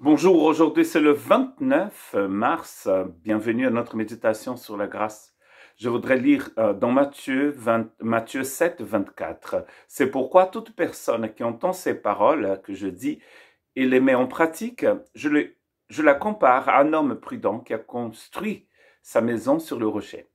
Bonjour, aujourd'hui c'est le 29 mars. Bienvenue à notre méditation sur la grâce. Je voudrais lire euh, dans Matthieu, 7, 24. C'est pourquoi toute personne qui entend ces paroles que je dis et les met en pratique, je, le, je la compare à un homme prudent qui a construit sa maison sur le rocher.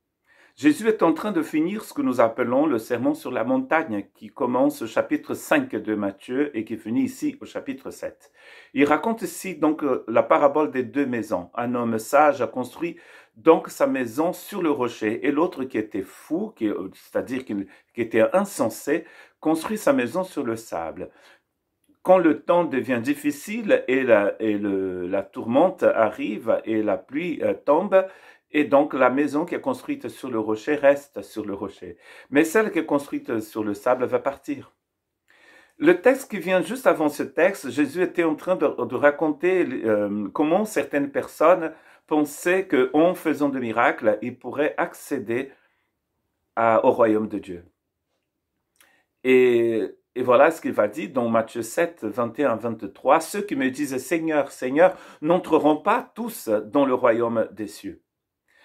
Jésus est en train de finir ce que nous appelons le sermon sur la montagne, qui commence au chapitre 5 de Matthieu et qui finit ici au chapitre 7. Il raconte ici donc euh, la parabole des deux maisons. Un homme sage a construit donc sa maison sur le rocher et l'autre qui était fou, euh, c'est-à-dire qui, était insensé, construit sa maison sur le sable quand le temps devient difficile et la tourmente arrive et la pluie euh, tombe, et donc la maison qui est construite sur le rocher reste sur le rocher, mais celle qui est construite sur le sable va partir. Le texte qui vient juste avant ce texte, Jésus était en train de, raconter euh, comment certaines personnes pensaient qu'en faisant des miracles, ils pourraient accéder au royaume de Dieu. Et, et voilà ce qu'il va dire dans Matthieu 7, 21-23. Ceux qui me disent Seigneur, Seigneur, n'entreront pas tous dans le royaume des cieux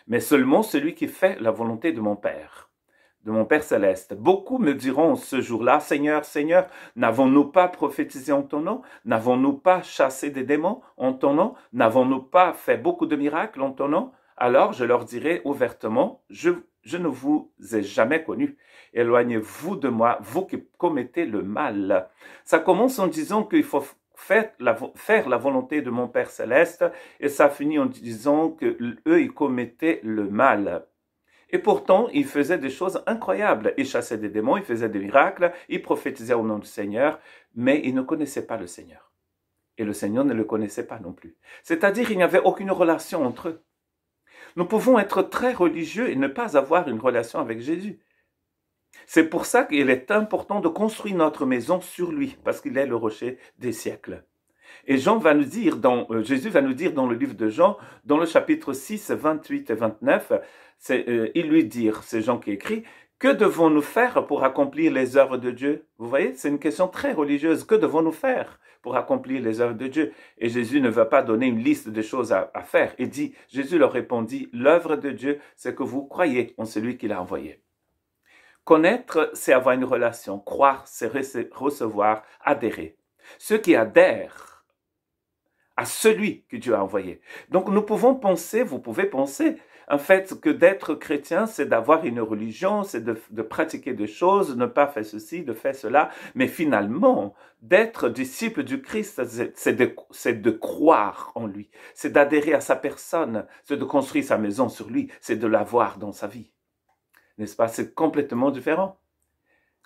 mais seulement celui qui fait la volonté de mon Père, de mon Père céleste. Beaucoup me diront ce jour-là, Seigneur, Seigneur, n'avons-nous pas prophétisé en ton nom N'avons-nous pas chassé des démons en ton nom N'avons-nous pas fait beaucoup de miracles en ton nom Alors je leur dirai ouvertement, je, ne vous ai jamais connu. Éloignez-vous de moi, vous qui commettez le mal. Ça commence en disant qu'il faut faire la, volonté de mon Père céleste, et ça finit en disant que eux, ils commettaient le mal. Et pourtant, ils faisaient des choses incroyables. Ils chassaient des démons, ils faisaient des miracles, ils prophétisaient au nom du Seigneur, mais ils ne connaissaient pas le Seigneur. Et le Seigneur ne le connaissait pas non plus. C'est-à-dire, il n'y avait aucune relation entre eux. Nous pouvons être très religieux et ne pas avoir une relation avec Jésus. C'est pour ça qu'il est important de construire notre maison sur lui, parce qu'il est le rocher des siècles. Et Jean va nous dire euh, Jésus va nous dire dans le livre de Jean, dans le chapitre 6, 28 et 29, c'est euh, il lui dit, c'est Jean qui écrit, que devons-nous faire pour accomplir les œuvres de Dieu Vous voyez, c'est une question très religieuse. Que devons-nous faire pour accomplir les œuvres de Dieu Et Jésus ne va pas donner une liste de choses à, à faire. Il dit, Jésus leur répondit, l'œuvre de Dieu, c'est que vous croyez en celui qui l'a envoyé. Connaître, c'est avoir une relation. Croire, c'est recevoir, adhérer. Ceux qui adhèrent à celui que Dieu a envoyé. Donc nous pouvons penser, vous pouvez penser, en fait, que d'être chrétien, c'est d'avoir une religion, c'est de, pratiquer des choses, ne pas faire ceci, de faire cela. Mais finalement, d'être disciple du Christ, c'est de, croire en lui, c'est d'adhérer à sa personne, c'est de construire sa maison sur lui, c'est de l'avoir dans sa vie n'est-ce pas C'est complètement différent.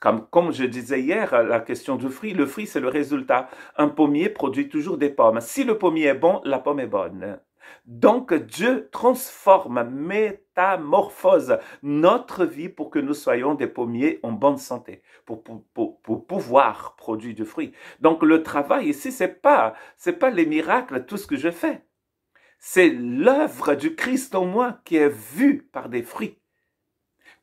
Comme, comme, je disais hier, euh, la question du fruit, le fruit c'est le résultat. Un pommier produit toujours des pommes. Si le pommier est bon, la pomme est bonne. Donc Dieu transforme, métamorphose notre vie pour que nous soyons des pommiers en bonne santé, pour, pour, pouvoir produire du fruit. Donc le travail ici, c'est pas, c'est pas les miracles, tout ce que je fais. C'est l'œuvre du Christ en moi qui est vue par des fruits.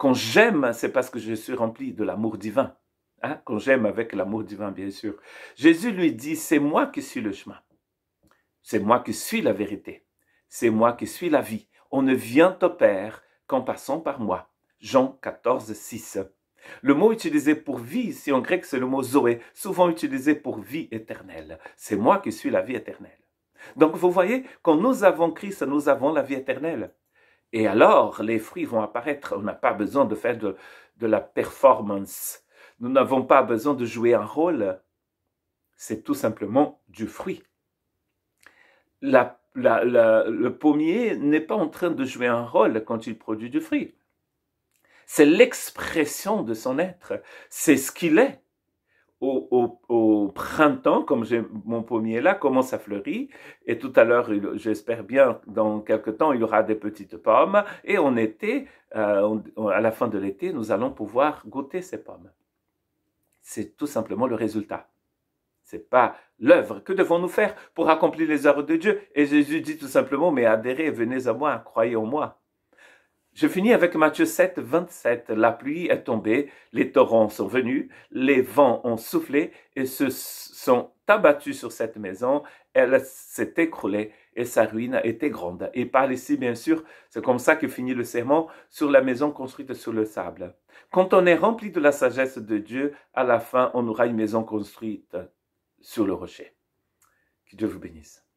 Quand j'aime, c'est parce que je suis rempli de l'amour divin. Hein? Quand j'aime avec l'amour divin, bien sûr. Jésus lui dit, c'est moi qui suis le chemin. C'est moi qui suis la vérité. C'est moi qui suis la vie. On ne vient au Père qu'en passant par moi. Jean 14, 6. Le mot utilisé pour vie ici en grec, c'est le mot Zoé, souvent utilisé pour vie éternelle. C'est moi qui suis la vie éternelle. Donc vous voyez, quand nous avons Christ, nous avons la vie éternelle. Et alors, les fruits vont apparaître. On n'a pas besoin de faire de, la performance. Nous n'avons pas besoin de jouer un rôle. C'est tout simplement du fruit. le pommier n'est pas en train de jouer un rôle quand il produit du fruit. C'est l'expression de son être. C'est ce qu'il est au, printemps, comme j'ai mon pommier là, commence à fleurir. Et tout à l'heure, j'espère bien, dans quelques temps, il y aura des petites pommes. Et en été, euh, à la fin de l'été, nous allons pouvoir goûter ces pommes. C'est tout simplement le résultat. C'est pas l'œuvre. Que devons-nous faire pour accomplir les œuvres de Dieu Et Jésus dit tout simplement, mais adhérez, venez à moi, croyez en moi. Je finis avec Matthieu 7, 27. La pluie est tombée, les torrents sont venus, les vents ont soufflé et se sont abattus sur cette maison. Elle s'est écroulée et sa ruine était grande. Et par ici, bien sûr, c'est comme ça que finit le serment sur la maison construite sur le sable. Quand on est rempli de la sagesse de Dieu, à la fin, on aura une maison construite sur le rocher. Que Dieu vous bénisse.